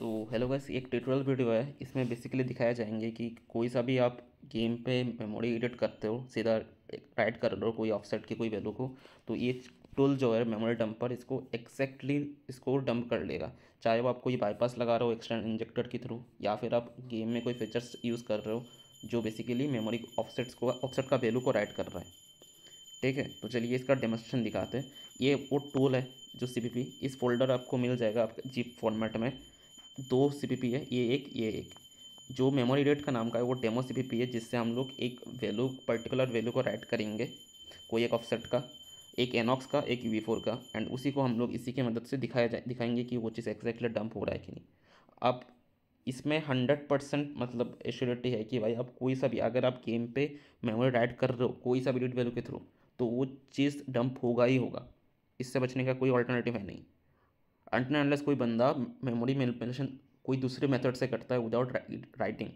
तो hello guys एक tutorial video है इसमें बेसिकली दिखाया जाएंगे कि कोई सा भी आप गेम पे मेमोरी एडिट करते हो सीधा राइट कर रहे हो कोई ऑफसेट की कोई वैल्यू को तो ये टूल जो है मेमोरी डंपर इसको एक्जैक्टली इसको डंप कर लेगा चाहे वो आप कोई बाईपास लगा रहे हो एक्सटर्नल इंजेक्टर के थ्रू या फिर आप गेम में कोई फीचर्स यूज़ कर रहे हो जो बेसिकली मेमोरी ऑफसेट्स को ऑफसेट का वैल्यू को राइट कर रहा है ठीक है तो चलिए इसका डेमोस्ट्रेशन दिखाते हैं ये वो टूल है जो सी इस फोल्डर आपको मिल जाएगा आपके जीप फॉर्मेट में दो सी है ये एक ये एक जो मेमोरी रेट का नाम का है वो डेमो सी है जिससे हम लोग एक वैल्यू पर्टिकुलर वैल्यू को राइट करेंगे कोई एक ऑफसेट का एक एनॉक्स का एक फोर का एंड उसी को हम लोग इसी की मदद से दिखाया जाए दिखाएंगे कि वो चीज़ एक्जैक्टली डंप हो रहा है कि नहीं अब इसमें हंड्रेड परसेंट मतलब एश्योरिटी है कि भाई आप कोई सा भी अगर आप गेम पे मेमोरी राइड कर रहे हो कोई सा भी वैल्यू के थ्रू तो वो चीज़ डंप होगा ही होगा इससे बचने का कोई ऑल्टरनेटिव है नहीं अनलेस कोई बंदा मेमोरी मैनिपुलेशन कोई दूसरे मेथड से करता है विदाउट राइटिंग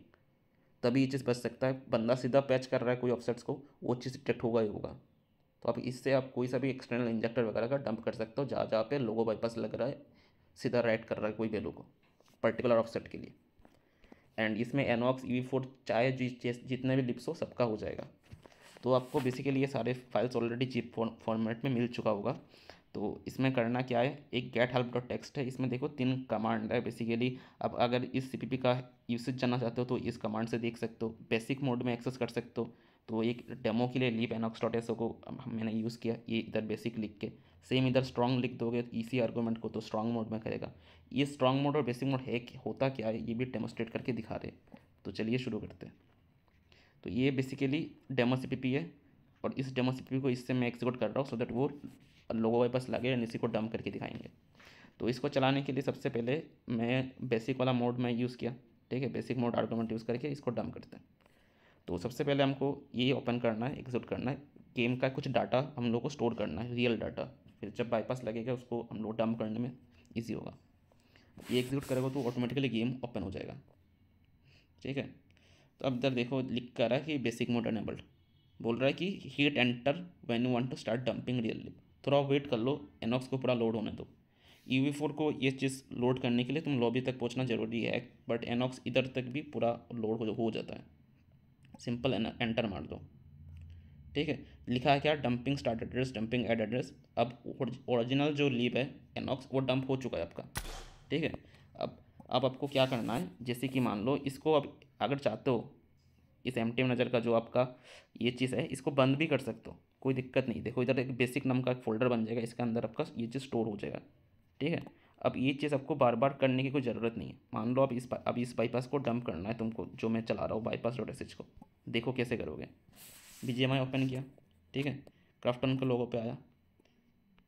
तभी ये चीज़ बच सकता है बंदा सीधा पैच कर रहा है कोई ऑफसेट्स को वो चीज़ डिटेक्ट होगा ही होगा तो आप इससे आप कोई सा भी एक्सटर्नल इंजेक्टर वगैरह का डंप कर सकते हो जहाँ जहाँ पे लोगो बाईपास लग रहा है सीधा राइट कर रहा है कोई वैल्यू को पर्टिकुलर ऑफसेट के लिए एंड इसमें एनॉक्स ई फोर चाहे जितने भी लिप्स हो सबका हो जाएगा तो आपको बेसिकली ये सारे फाइल्स ऑलरेडी चिप फॉर्मेट में मिल चुका होगा तो इसमें करना क्या है एक गेट हेल्प डॉट टेक्स्ट है इसमें देखो तीन कमांड है बेसिकली अब अगर इस सी का यूसेज जानना चाहते हो तो इस कमांड से देख सकते हो बेसिक मोड में एक्सेस कर सकते हो तो एक डेमो के लिए लीप एनॉक्स डॉट एस को मैंने यूज़ किया ये इधर बेसिक लिख के सेम इधर स्ट्रॉन्ग लिख दोगे इसी तो आर्गूमेंट को तो स्ट्रॉन्ग मोड में करेगा ये स्ट्रॉन्ग मोड और बेसिक मोड है होता क्या है ये भी डेमोस्ट्रेट करके दिखा रहे तो चलिए शुरू करते हैं तो ये बेसिकली डेमो सी है और इस डेमो सी को इससे मैं एक्सिक्यूट कर रहा हूँ सो दैट वो लोगों के पास लगे एंड इसी को डम करके दिखाएंगे तो इसको चलाने के लिए सबसे पहले मैं बेसिक वाला मोड में यूज़ किया ठीक है बेसिक मोड आर्गूमेंट यूज़ करके इसको डंप करते हैं तो सबसे पहले हमको ये ओपन करना है एग्जिट करना है गेम का कुछ डाटा हम लोग को स्टोर करना है रियल डाटा फिर जब बाईपास लगेगा उसको हम लोग डंप करने में ईजी होगा ये एग्जिट करेगा तो ऑटोमेटिकली गेम ओपन हो जाएगा ठीक है तो अब इधर देखो लिख कर रहा है कि बेसिक मोड अनेबल्ड बोल रहा है कि hit enter when you want to start dumping real lip थोड़ा वेट कर लो एनॉक्स को पूरा लोड होने दो ई वी फोर को ये चीज़ लोड करने के लिए तुम लॉबी तक पहुंचना जरूरी है बट एनॉक्स इधर तक भी पूरा लोड हो जाता है सिंपल एंटर मार दो ठीक है लिखा है क्या dumping start address dumping add address अब ओरिजिनल जो लीव है एनॉक्स वो डंप हो चुका है आपका ठीक है अब अब आपको क्या करना है जैसे कि मान लो इसको अब अगर चाहते हो इस एम टी नज़र का जो आपका ये चीज़ है इसको बंद भी कर सकते हो कोई दिक्कत नहीं देखो इधर एक बेसिक नाम का एक फोल्डर बन जाएगा इसके अंदर आपका ये चीज़ स्टोर हो जाएगा ठीक है अब ये चीज़ आपको बार बार करने की कोई ज़रूरत नहीं है मान लो अब इस अब इस बाईपास को डंप करना है तुमको जो मैं चला रहा हूँ बाईपास डॉट एस को देखो कैसे करोगे बी ओपन किया ठीक है क्राफ्टन के लोगों पर आया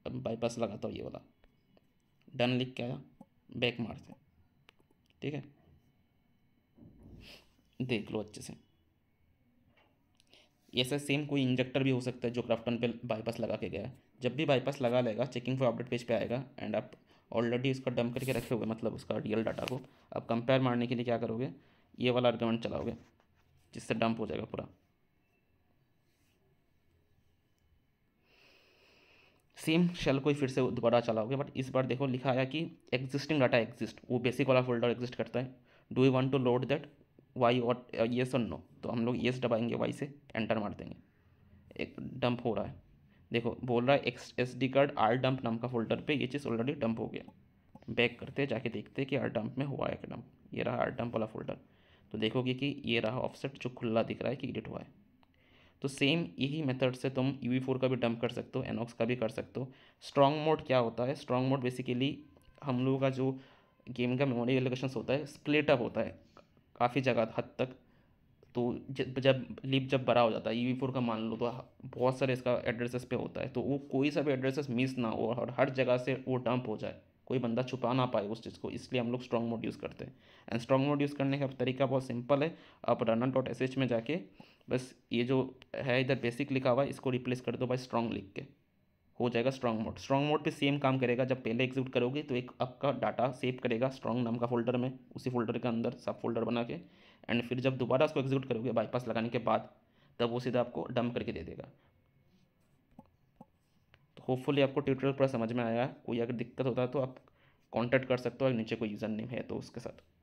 अब बाईपास लगाता हूँ ये वाला डन लिख के आया बैक मारते ठीक है देख लो अच्छे से ऐसा सेम कोई इंजेक्टर भी हो सकता है जो क्राफ्टन पे बाईपास लगा के गया है जब भी बाईपास लगा लेगा चेकिंग फॉर अपडेट पेज पे आएगा एंड आप ऑलरेडी उसका डम करके रखे हुए मतलब उसका रियल डाटा को आप कंपेयर मारने के लिए क्या करोगे ये वाला आर्गूमेंट चलाओगे जिससे डंप हो जाएगा पूरा सेम शेल को ही फिर से दोबारा चलाओगे बट इस बार देखो लिखा आया कि एग्जिस्टिंग डाटा एग्जिस्ट वो बेसिक वाला फोल्डर एग्जिस्ट करता है do you want to load that Y और येस और नो तो हम लोग येस डबाएंगे वाई से एंटर मार देंगे एक डंप हो रहा है देखो बोल रहा है X S D card R dump नाम का फोल्डर पे ये चीज़ ऑलरेडी डंप हो गया बैक करते हैं जाके देखते हैं कि आर डंप में हुआ है कि डंप ये रहा आर डंप वाला फोल्डर तो देखोगे कि ये रहा ऑफसेट जो खुला दिख रहा है कि एडिट हुआ है तो सेम यही मेथड से तुम यू फोर का भी डंप कर सकते हो एनॉक्स का भी कर सकते हो स्ट्रॉन्ग मोड क्या होता है स्ट्रॉन्ग मोड बेसिकली हम लोगों का जो गेम का मेमोरी एलोकेशन होता है स्प्लिटअप होता है काफ़ी जगह हद तक तो जब जब लिप जब बड़ा हो जाता है ई वी फोर का मान लो तो बहुत सारे इसका एड्रेसेस पे होता है तो वो कोई सा भी एड्रेसेस मिस ना हो और हर जगह से वो डंप हो जाए कोई बंदा छुपा ना पाए उस चीज़ को इसलिए हम लोग स्ट्रॉन्ग मोड यूज़ करते हैं एंड स्ट्रॉन्ग मोड यूज़ करने का तरीका बहुत सिंपल है आप रनर डॉट एस एच में जाके बस ये जो है इधर बेसिक लिखा हुआ है इसको रिप्लेस कर दो बाई स्ट्रॉन्ग लिख के हो जाएगा स्ट्रॉन्ग मोड स्ट्रॉन्ग मोड पे सेम काम करेगा जब पहले एग्जीक्यूट करोगे तो एक आपका डाटा सेव करेगा स्ट्रॉन्ग नाम का फोल्डर में उसी फोल्डर के अंदर सब फोल्डर बना के एंड फिर जब दोबारा उसको एग्जीक्यूट करोगे बाईपास लगाने के बाद तब वो सीधा आपको डंप करके दे देगा तो होपफुली आपको ट्यूटोरियल पूरा समझ में आया कोई अगर दिक्कत होता है तो आप कॉन्टैक्ट कर सकते हो अगर नीचे कोई यूज़र नेम है तो उसके साथ